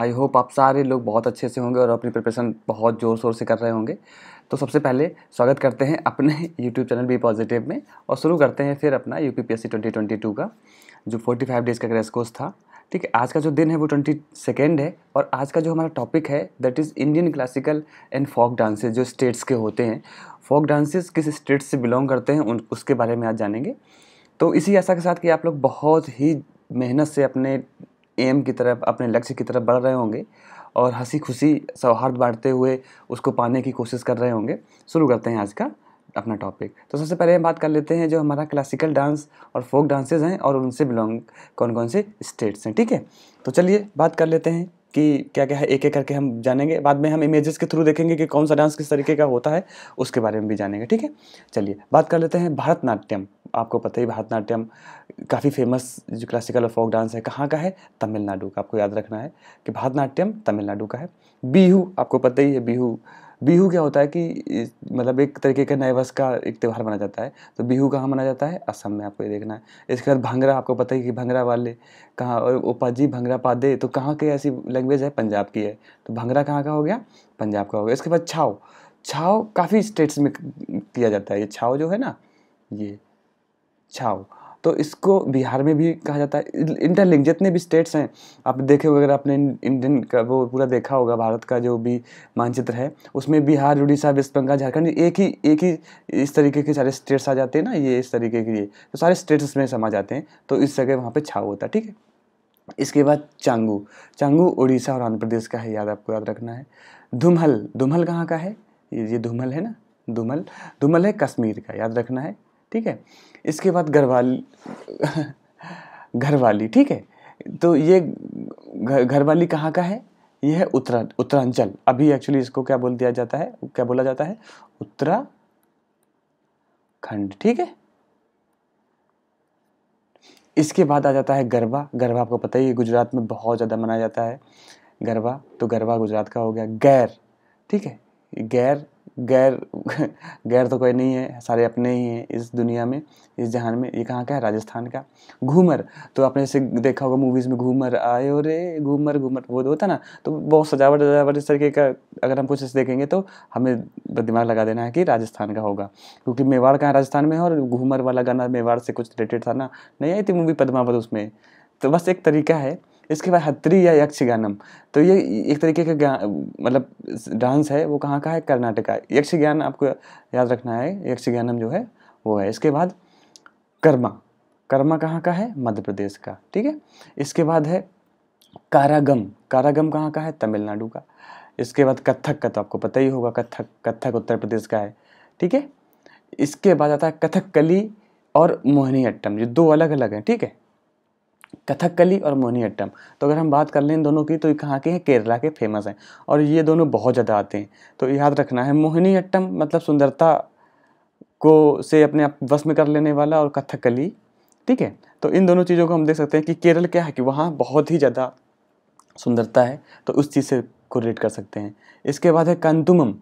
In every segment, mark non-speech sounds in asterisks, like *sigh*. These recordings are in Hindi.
आई होप आप सारे लोग बहुत अच्छे से होंगे और अपनी प्रिपरेशन बहुत ज़ोर शोर से कर रहे होंगे तो सबसे पहले स्वागत करते हैं अपने यूट्यूब चैनल बी पॉजिटिव में और शुरू करते हैं फिर अपना U P P S C twenty twenty two का जो फोर्टी फाइव डेज़ का क्रैश कोर्स था ठीक है आज का जो दिन है वो ट्वेंटी सेकेंड है और आज का जो हमारा टॉपिक है that is Indian classical and folk dances जो स्टेट्स के होते हैं फोक डांसेज किस स्टेट से बिलोंग करते हैं उन उसके बारे में आज जानेंगे तो इसी आशा के साथ कि आप लोग बहुत ही मेहनत से अपने एम की तरफ अपने लक्ष्य की तरफ बढ़ रहे होंगे और हंसी खुशी सौहार्द बांटते हुए उसको पाने की कोशिश कर रहे होंगे शुरू करते हैं आज का अपना टॉपिक तो सबसे पहले हम बात कर लेते हैं जो हमारा क्लासिकल डांस और फोक डांसेज हैं और उनसे बिलोंग कौन कौन से स्टेट्स हैं ठीक है तो चलिए बात कर लेते हैं कि क्या क्या है एक एक करके हम जानेंगे बाद में हम इमेजेस के थ्रू देखेंगे कि कौन सा डांस किस तरीके का होता है उसके बारे में भी जानेंगे ठीक है चलिए बात कर लेते हैं भारतनाट्यम आपको पता ही भारतनाट्यम काफ़ी फेमस जो क्लासिकल और फोक डांस है कहाँ का है तमिलनाडु का आपको याद रखना है कि भारतनाट्यम तमिलनाडु का है बीहू आपको पता ही है बीहू बिहू क्या होता है कि मतलब एक तरीके का नए वर्ष का एक त्यौहार मनाया जाता है तो बिहू कहाँ मनाया जाता है असम में आपको ये देखना है इसके बाद भंगरा आपको पता ही कि भंगरा वाले कहाँ और उपाजी भंगरा पादे तो कहाँ की ऐसी लैंग्वेज है पंजाब की है तो भंगरा कहाँ का हो गया पंजाब का हो गया इसके बाद छाव छाव काफ़ी स्टेट्स में किया जाता है ये छाव जो है ना ये छाव तो इसको बिहार में भी कहा जाता है इंटरलिंक जितने भी स्टेट्स हैं आप देखे अगर आपने इंडियन का वो पूरा देखा होगा भारत का जो भी मानचित्र है उसमें बिहार उड़ीसा वेस्ट बंगाल झारखंड एक ही एक ही इस तरीके के सारे स्टेट्स आ जाते हैं ना ये इस तरीके के लिए तो सारे स्टेट्स उसमें समा जाते हैं तो इस जगह वहाँ पर छाव होता है ठीक है इसके बाद चांगू चांगू उड़ीसा और आंध्र प्रदेश का है याद आपको याद रखना है धुमहल धुमहल कहाँ का है ये धुमहल है ना धुमल धुमल है कश्मीर का याद रखना है ठीक है इसके बाद घरवाली घरवाली ठीक है तो ये घरवाली कहाँ का है ये है उत्तरा उत्तरांचल अभी एक्चुअली इसको क्या बोल दिया जाता है क्या बोला जाता है उत्तराखंड ठीक है इसके बाद आ जाता है गरबा गरबा आपको पता ही है गुजरात में बहुत ज़्यादा मनाया जाता है गरबा तो गरबा गुजरात का हो गया गैर ठीक है गैर गैर गैर तो कोई नहीं है सारे अपने ही हैं इस दुनिया में इस जहान में ये कहाँ का है राजस्थान का घूमर तो आपने जैसे देखा होगा मूवीज़ में घूमर आए और घूमर घूमर वो होता ना तो बहुत सजावट सजावट इस तरीके का अगर हम कुछ देखेंगे तो हमें दिमाग लगा देना है कि राजस्थान का होगा क्योंकि मेवाड़ कहाँ राजस्थान में है और घूमर वाला गाना मेवाड़ से कुछ रिलेटेड था ना नहीं आई थी मूवी पदमावत उसमें तो बस एक तरीका है इसके बाद हत्री या यक्षगानम तो ये एक तरीके का मतलब डांस है वो कहाँ का है कर्नाटका यक्षगान आपको याद रखना है यक्षगानम जो है वो है इसके बाद कर्मा कर्मा कहाँ का है मध्य प्रदेश का ठीक है इसके बाद है कारागम कारागम कहाँ का है तमिलनाडु का इसके बाद कथक का तो आपको पता ही होगा कथक कथक उत्तर प्रदेश का है ठीक है इसके बाद आता है कली और मोहिनीअट्टम ये दो अलग अलग हैं ठीक है कथकली और मोहनीअट्टम तो अगर हम बात कर लें दोनों की तो ये कहाँ के हैं केरला के फेमस हैं और ये दोनों बहुत ज़्यादा आते हैं तो याद रखना है मोहिनीअट्टम मतलब सुंदरता को से अपने आप वश में कर लेने वाला और कथकली ठीक है तो इन दोनों चीज़ों को हम देख सकते हैं कि केरल क्या है कि वहाँ बहुत ही ज़्यादा सुंदरता है तो उस चीज़ से को रिलेट कर सकते हैं इसके बाद है कंतुमम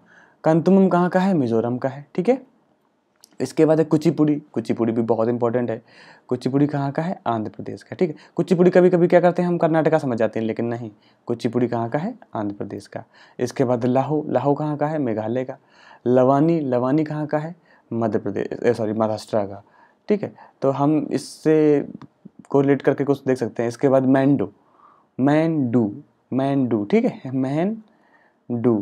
कंतुमम कहाँ का है मिजोरम का है ठीक है इसके बाद है कुचिपुड़ी कुचिपुड़ी भी बहुत इंपॉर्टेंट है कुचिपुड़ी कहाँ का है आंध्र प्रदेश का ठीक है कुचिपुड़ी कभी कभी क्या करते हैं हम कर्नाटका समझ जाते हैं लेकिन नहीं कुचिपुड़ी कहाँ का है आंध्र प्रदेश का इसके बाद लाहो लाहो कहाँ का है मेघालय का लवानी लवानी कहाँ का है मध्य प्रदेश सॉरी महाराष्ट्र का ठीक है तो हम इससे को रिलेट करके कुछ देख सकते हैं इसके बाद मैंडो मैन डू मैन डू ठीक है मैन डू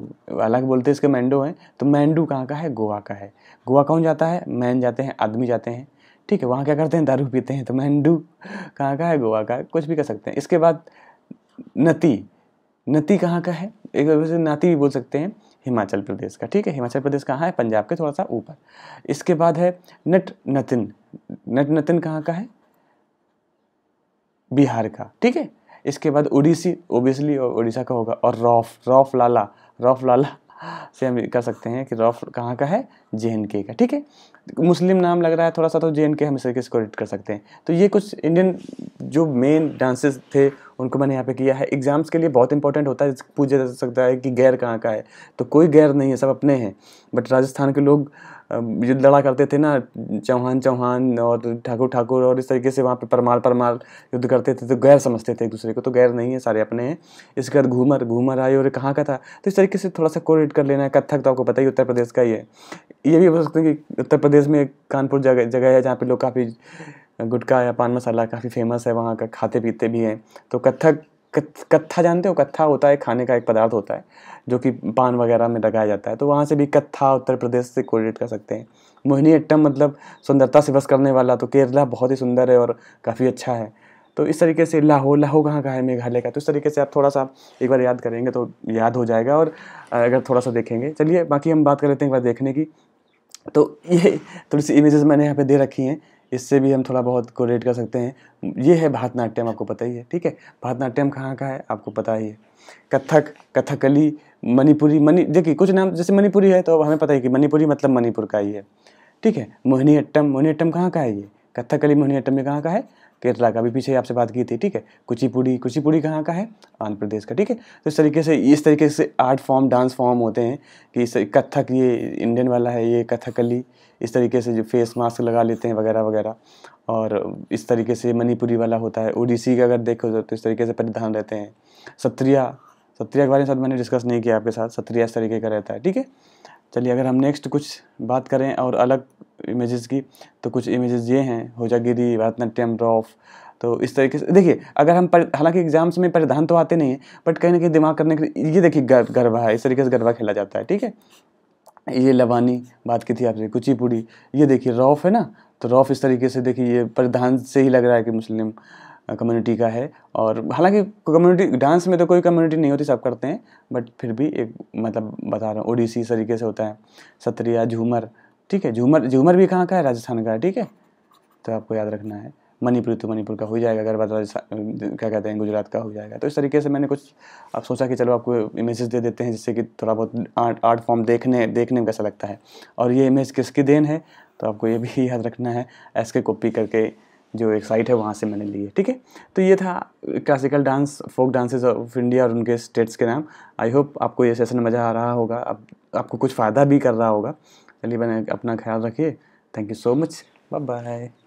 अलग बोलते हैं इसके मैंडो हैं तो मैंडू कहाँ का है गोवा का है गोवा कौन जाता है मैन जाते हैं आदमी जाते हैं ठीक है वहाँ क्या करते हैं दारू पीते हैं तो मैंडू कहाँ का है गोवा का कुछ भी कर सकते हैं इसके बाद नती नती कहाँ का है एक वैसे नाती भी बोल सकते हैं हिमाचल प्रदेश का ठीक है हिमाचल प्रदेश कहाँ है पंजाब के थोड़ा सा ऊपर इसके बाद है नट नतिन नट नतिन कहाँ का है बिहार का ठीक है इसके बाद उड़ीसी ओबियसली उड़ीसा का होगा और रॉफ रॉफ लाला रॉफ लाला से हम कर सकते हैं कि रॉफ कहाँ का है जे के का ठीक है मुस्लिम नाम लग रहा है थोड़ा सा तो जे के हम इस तरीके से कर सकते हैं तो ये कुछ इंडियन जो मेन डांसेस थे उनको मैंने यहाँ पे किया है एग्जाम्स के लिए बहुत इंपॉर्टेंट होता है पूछा जा सकता है कि गैर कहाँ का है तो कोई गैर नहीं है सब अपने हैं बट राजस्थान के लोग युद्ध लड़ा करते थे ना चौहान चौहान और ठाकुर ठाकुर और इस तरीके से वहाँ पे परमार परमार युद्ध करते थे तो गैर समझते थे एक दूसरे को तो गैर नहीं है सारे अपने हैं इसके बाद घूमर घूमर आए और कहाँ का था तो इस तरीके से थोड़ा सा कोरिलेट कर लेना है कथक तो आपको पता ही उत्तर प्रदेश का ही है ये भी बोल सकते हैं कि उत्तर प्रदेश में कानपुर जगह जगह है जहाँ पर लोग काफ़ी गुटखा या पान मसाला काफ़ी फेमस है वहाँ का खाते पीते भी हैं तो कत्थक कत्था जानते हो कत्था होता है खाने का एक पदार्थ होता है जो कि पान वगैरह में लगाया जाता है तो वहाँ से भी कत्था उत्तर प्रदेश से कोरिलेट कर सकते हैं मोहिनी अट्टम मतलब सुंदरता से बस करने वाला तो केरला बहुत ही सुंदर है और काफ़ी अच्छा है तो इस तरीके से लाहौर लाहौर कहाँ का है मेघालय का तो इस तरीके से आप थोड़ा सा एक बार याद करेंगे तो याद हो जाएगा और अगर थोड़ा सा देखेंगे चलिए बाकी हम बात कर लेते हैं एक बार देखने की तो ये थोड़ी सी इमेजेस मैंने यहाँ पे दे रखी हैं इससे भी हम थोड़ा बहुत रेट कर सकते हैं ये है भारतनाट्यम आपको पता ही है ठीक है भारतनाट्यम कहाँ का है आपको पता ही है कथक कथकली मणिपुरी मणि देखिए कुछ नाम जैसे मणिपुरी है तो हमें पता है कि मणिपुरी मतलब मणिपुर का ही है ठीक है मोहिनीअट्टम मोहिनीअट्टम कहाँ का है ये कथकली मोहिनीअट्टम में कहाँ का है केरला का भी पीछे आपसे बात की थी ठीक है कुचिपुड़ी कुचिपुड़ी कहाँ का है आंध्र प्रदेश का ठीक है तो इस तरीके से इस तरीके से आर्ट फॉर्म डांस फॉर्म होते हैं कि इस कथक ये इंडियन वाला है ये कथकली इस तरीके से जो फेस मास्क लगा लेते हैं वगैरह वगैरह और इस तरीके से मणिपुरी वाला होता है ओडिसी का अगर देखो तो, तो इस तरीके से परिधान रहते हैं सत्रिया सत्रिया के बारे में साथ मैंने डिस्कस नहीं किया आपके साथ सत्रिया इस तरीके का रहता है ठीक है चलिए अगर हम नेक्स्ट कुछ बात करें और अलग इमेजेस की तो कुछ इमेजेस ये हैं होजागिरी भरतनाट्यम रॉफ तो इस तरीके से देखिए अगर हम हालांकि एग्जाम्स में परिधान तो आते नहीं हैं बट कहीं ना कहीं दिमाग करने के लिए ये देखिए गर गरबा है इस तरीके से गरबा खेला जाता है ठीक है ये लवानी बात की थी आपसे कुचिपुड़ी ये देखिए रौफ है ना तो रॉफ इस तरीके से देखिए ये परिधान से ही लग रहा है कि मुस्लिम कम्युनिटी का है और हालांकि कम्युनिटी डांस में तो कोई कम्युनिटी नहीं होती सब करते हैं बट फिर भी एक मतलब बता रहा हूँ ओडिसी इस तरीके से होता है सत्रिया झूमर ठीक है झूमर झूमर भी कहाँ का है राजस्थान का है ठीक है तो आपको याद रखना है मणिपुर तो मणिपुर का हो जाएगा अगर बात राजस्थान क्या कहते हैं गुजरात का हो जाएगा तो इस तरीके से मैंने कुछ आप सोचा कि चलो आपको इमेजेस दे देते हैं जिससे कि थोड़ा बहुत आर्ट आर्ट फॉर्म देखने देखने में कैसा लगता है और ये इमेज किसकी देन है तो आपको ये भी *laughs* याद रखना है एस के कॉपी करके जो एक साइट है वहाँ से मैंने ली है ठीक है तो ये था classical dance folk dances of India और उनके स्टेट्स के नाम आई होप आपको ये सेशन मज़ा आ रहा होगा अब आपको कुछ फ़ायदा भी कर रहा होगा चलिए बने अपना ख्याल रखिए thank you so much bye bye